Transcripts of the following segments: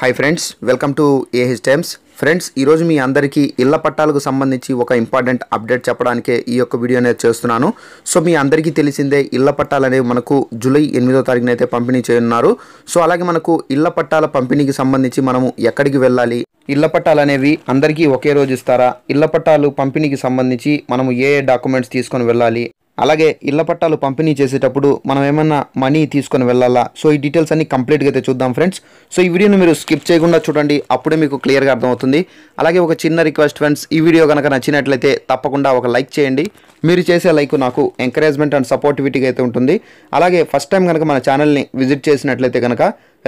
hi friends welcome to A H times friends ఈరోజు మీ అందరికీ ఇళ్ల పట్టాలకు సంబంధించి ఒక ఇంపార్టెంట్ అప్డేట్ చెప్పడానికే ఈ యొక్క వీడియో అనేది చేస్తున్నాను సో మీ అందరికీ తెలిసిందే ఇళ్ల పట్టాలు అనేవి మనకు జూలై ఎనిమిదో తారీఖున అయితే పంపిణీ చేయనున్నారు సో అలాగే మనకు ఇళ్ల పట్టాల పంపిణీకి సంబంధించి మనము ఎక్కడికి వెళ్ళాలి ఇళ్ల పట్టాలు అనేవి అందరికీ ఒకే రోజు ఇస్తారా ఇళ్ల పట్టాలు పంపిణీకి సంబంధించి మనము ఏ ఏ డాక్యుమెంట్స్ తీసుకొని వెళ్ళాలి అలాగే ఇళ్ల పట్టాలు పంపిణీ చేసేటప్పుడు మనం ఏమన్నా మనీ తీసుకొని వెళ్ళాలా సో ఈ డీటెయిల్స్ అన్ని కంప్లీట్గా అయితే చూద్దాం ఫ్రెండ్స్ సో ఈ వీడియోని మీరు స్కిప్ చేయకుండా చూడండి అప్పుడే మీకు క్లియర్గా అర్థమవుతుంది అలాగే ఒక చిన్న రిక్వెస్ట్ ఫ్రెండ్స్ ఈ వీడియో కనుక నచ్చినట్లయితే తప్పకుండా ఒక లైక్ చేయండి మీరు చేసే లైక్ నాకు ఎంకరేజ్మెంట్ అండ్ సపోర్టివిటీగా అయితే ఉంటుంది అలాగే ఫస్ట్ టైం కనుక మన ఛానల్ని విజిట్ చేసినట్లయితే కనుక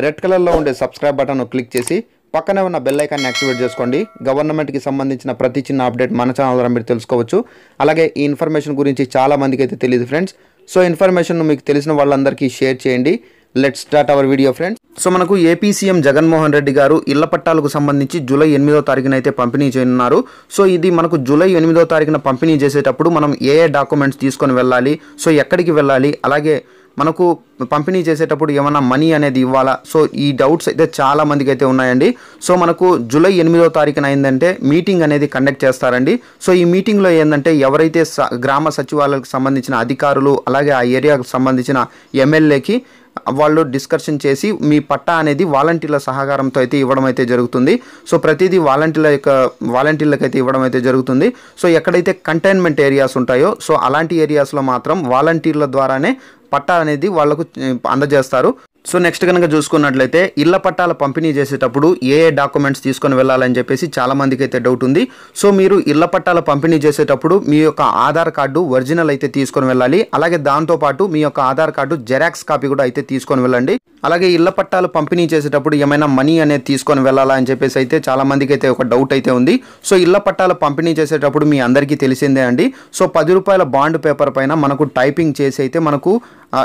రెడ్ కలర్లో ఉండే సబ్స్క్రైబ్ బటన్ క్లిక్ చేసి పక్కనే ఉన్న బెల్ ఐకాన్ని యాక్టివేట్ చేసుకోండి గవర్నమెంట్కి సంబంధించిన ప్రతి చిన్న అప్డేట్ మన ఛానల్ ద్వారా మీరు తెలుసుకోవచ్చు అలాగే ఈ ఇన్ఫర్మేషన్ గురించి చాలా మందికి అయితే తెలియదు ఫ్రెండ్స్ సో ఇన్ఫర్మేషన్ మీకు తెలిసిన వాళ్ళందరికీ షేర్ చేయండి let start our video friends so మనకు ఏపీ సీఎం జగన్మోహన్ రెడ్డి గారు ఇళ్ల పట్టాలకు సంబంధించి జూలై ఎనిమిదో తారీఖున అయితే పంపిణీ చేయనున్నారు సో ఇది మనకు జూలై ఎనిమిదో తారీఖున పంపిణీ చేసేటప్పుడు మనం ఏ ఏ డాక్యుమెంట్స్ తీసుకొని వెళ్ళాలి సో ఎక్కడికి వెళ్ళాలి అలాగే మనకు పంపిణీ చేసేటప్పుడు ఏమన్నా మనీ అనేది ఇవ్వాలా సో ఈ డౌట్స్ అయితే చాలా మందికి అయితే ఉన్నాయండి సో మనకు జూలై ఎనిమిదో తారీఖున ఏంటంటే మీటింగ్ అనేది కండక్ట్ చేస్తారండి సో ఈ మీటింగ్లో ఏంటంటే ఎవరైతే గ్రామ సచివాలయాలకు సంబంధించిన అధికారులు అలాగే ఆ ఏరియాకు సంబంధించిన ఎమ్మెల్యేకి వాళ్ళు డిస్కషన్ చేసి మీ పట్టా అనేది వాలంటీర్ల సహకారంతో అయితే ఇవ్వడం అయితే జరుగుతుంది సో ప్రతిదీ వాలంటీర్ల యొక్క వాలంటీర్లకు అయితే ఇవ్వడం అయితే జరుగుతుంది సో ఎక్కడైతే కంటైన్మెంట్ ఏరియాస్ ఉంటాయో సో అలాంటి ఏరియాస్లో మాత్రం వాలంటీర్ల ద్వారానే పట్టా అనేది వాళ్లకు అందజేస్తారు సో నెక్స్ట్ కనుక చూసుకున్నట్లయితే ఇళ్ల పట్టాల పంపిణీ చేసేటప్పుడు ఏ ఏ డాక్యుమెంట్స్ తీసుకొని వెళ్ళాలని చెప్పేసి చాలా మందికి అయితే డౌట్ ఉంది సో మీరు ఇళ్ల పట్టాల పంపిణీ చేసేటప్పుడు మీ యొక్క ఆధార్ కార్డు ఒరిజినల్ అయితే తీసుకొని వెళ్ళాలి అలాగే దాంతోపాటు మీ యొక్క ఆధార్ కార్డు జెరాక్స్ కాపీ కూడా అయితే తీసుకొని వెళ్ళండి అలాగే ఇళ్ల పట్టాలు పంపిణీ చేసేటప్పుడు ఏమైనా మనీ అనేది తీసుకొని వెళ్ళాలా అని చెప్పేసి అయితే చాలా మందికి అయితే ఒక డౌట్ అయితే ఉంది సో ఇళ్ల పట్టాలు పంపిణీ చేసేటప్పుడు మీ అందరికీ తెలిసిందే అండి సో పది రూపాయల బాండ్ పేపర్ పైన మనకు టైపింగ్ చేసి అయితే మనకు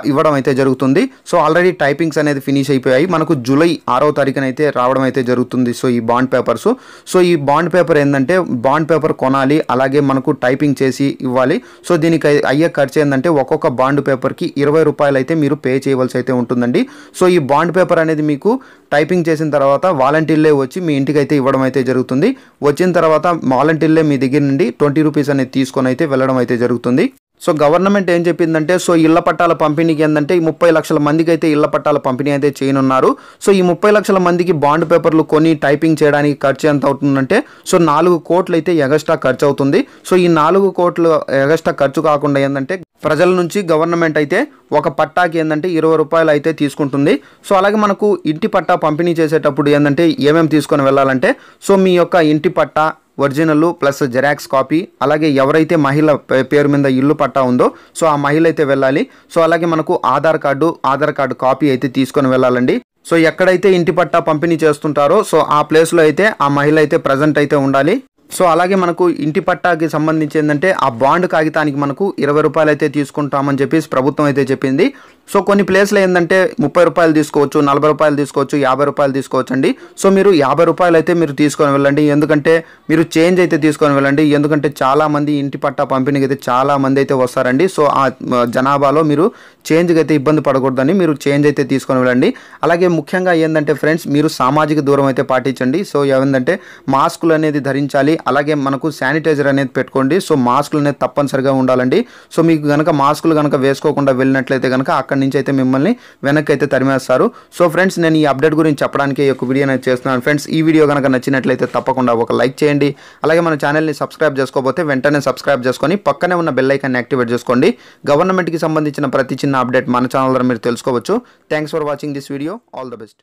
ఇవ్వడం అయితే జరుగుతుంది సో ఆల్రెడీ టైపింగ్స్ అనేది ఫినిష్ అయిపోయాయి మనకు జూలై ఆరో తారీఖున అయితే రావడం అయితే జరుగుతుంది సో ఈ బాండ్ పేపర్స్ సో ఈ బాండ్ పేపర్ ఏంటంటే బాండ్ పేపర్ కొనాలి అలాగే మనకు టైపింగ్ చేసి ఇవ్వాలి సో దీనికి అయ్యే ఖర్చు ఏంటంటే ఒక్కొక్క బాండ్ పేపర్కి ఇరవై రూపాయలు అయితే మీరు పే చేయవలసి అయితే ఉంటుందండి సో ఈ బాండ్ పేపర్ అనేది మీకు టైపింగ్ చేసిన తర్వాత వాలంటీర్లే వచ్చి మీ ఇంటికి అయితే ఇవ్వడం అయితే జరుగుతుంది వచ్చిన తర్వాత వాలంటీర్లే మీ దగ్గర నుండి ట్వంటీ రూపీస్ అనేది తీసుకొని అయితే వెళ్ళడం అయితే జరుగుతుంది సో గవర్నమెంట్ ఏం చెప్పిందంటే సో ఇళ్ల పట్టాల పంపిణీకి ఏంటంటే ఈ ముప్పై లక్షల మందికి అయితే ఇళ్ల పట్టాల పంపిణీ అయితే చేయనున్నారు సో ఈ ముప్పై లక్షల మందికి బాండ్ పేపర్లు కొని టైపింగ్ చేయడానికి ఖర్చు ఎంత అవుతుందంటే సో నాలుగు కోట్లు అయితే ఎగస్ట్రా ఖర్చు అవుతుంది సో ఈ నాలుగు కోట్లు ఎగస్ట్రా ఖర్చు కాకుండా ఏంటంటే ప్రజల నుంచి గవర్నమెంట్ అయితే ఒక పట్టాకి ఏంటంటే ఇరవై రూపాయలు అయితే తీసుకుంటుంది సో అలాగే మనకు ఇంటి పట్టా పంపిణీ చేసేటప్పుడు ఏంటంటే ఏమేమి తీసుకొని వెళ్ళాలంటే సో మీ యొక్క ఇంటి పట్టా ఒరిజినల్ ప్లస్ జెరాక్స్ కాపీ అలాగే ఎవరైతే మహిళ పేరు మీద ఇల్లు పట్టా ఉందో సో ఆ మహిళ అయితే వెళ్ళాలి సో అలాగే మనకు Aadhaar card Aadhaar card copy అయితే తీసుకొని వెళ్ళాలండి సో ఎక్కడైతే ఇంటి పట్టా పంపిణీ చేస్తుంటారో సో ఆ ప్లేస్లో అయితే ఆ మహిళ అయితే ప్రజెంట్ అయితే ఉండాలి సో అలాగే మనకు ఇంటి పట్టాకి సంబంధించి ఏంటంటే ఆ బాండ్ కాగితానికి మనకు ఇరవై రూపాయలు అయితే తీసుకుంటామని చెప్పేసి ప్రభుత్వం అయితే చెప్పింది సో కొన్ని ప్లేస్లో ఏంటంటే ముప్పై రూపాయలు తీసుకోవచ్చు నలభై రూపాయలు తీసుకోవచ్చు యాభై రూపాయలు తీసుకోవచ్చు అండి సో మీరు యాభై రూపాయలు అయితే మీరు తీసుకొని వెళ్ళండి ఎందుకంటే మీరు చేంజ్ అయితే తీసుకొని వెళ్ళండి ఎందుకంటే చాలామంది ఇంటి పట్టా పంపిణీకి అయితే చాలామంది అయితే వస్తారండి సో ఆ జనాభాలో మీరు చేంజ్కి అయితే ఇబ్బంది పడకూడదని మీరు చేంజ్ అయితే తీసుకొని వెళ్ళండి అలాగే ముఖ్యంగా ఏంటంటే ఫ్రెండ్స్ మీరు సామాజిక దూరం అయితే పాటించండి సో ఏమైందంటే మాస్కులు అనేది ధరించాలి అలాగే మనకు శానిటైజర్ అనేది పెట్టుకోండి సో మాస్కులు అనేది తప్పనిసరిగా ఉండాలండి సో మీకు కనుక మాస్కులు కనుక వేసుకోకుండా వెళ్ళినట్లయితే కనుక అక్కడి నుంచి అయితే మిమ్మల్ని వెనక్కి అయితే తరిమేస్తారు సో ఫ్రెండ్స్ నేను ఈ అప్డేట్ గురించి చెప్పడానికి ఒక వీడియో అనేది చేస్తున్నాను ఫ్రెండ్స్ ఈ వీడియో కనుక నచ్చినట్లయితే తప్పకుండా ఒక లైక్ చేయండి అలాగే మన ఛానల్ని సబ్స్క్రైబ్ చేసుకోకపోతే వెంటనే సబ్స్క్రైబ్ చేసుకొని పక్కనే ఉన్న బెల్ ఐకాన్ని యాక్టివేట్ చేసుకోండి గవర్నమెంట్కి సంబంధించిన ప్రతి చిన్న అప్డేట్ మన ఛానల్ ద్వారా మీరు తెలుసుకోవచ్చు thanks for watching this video all the best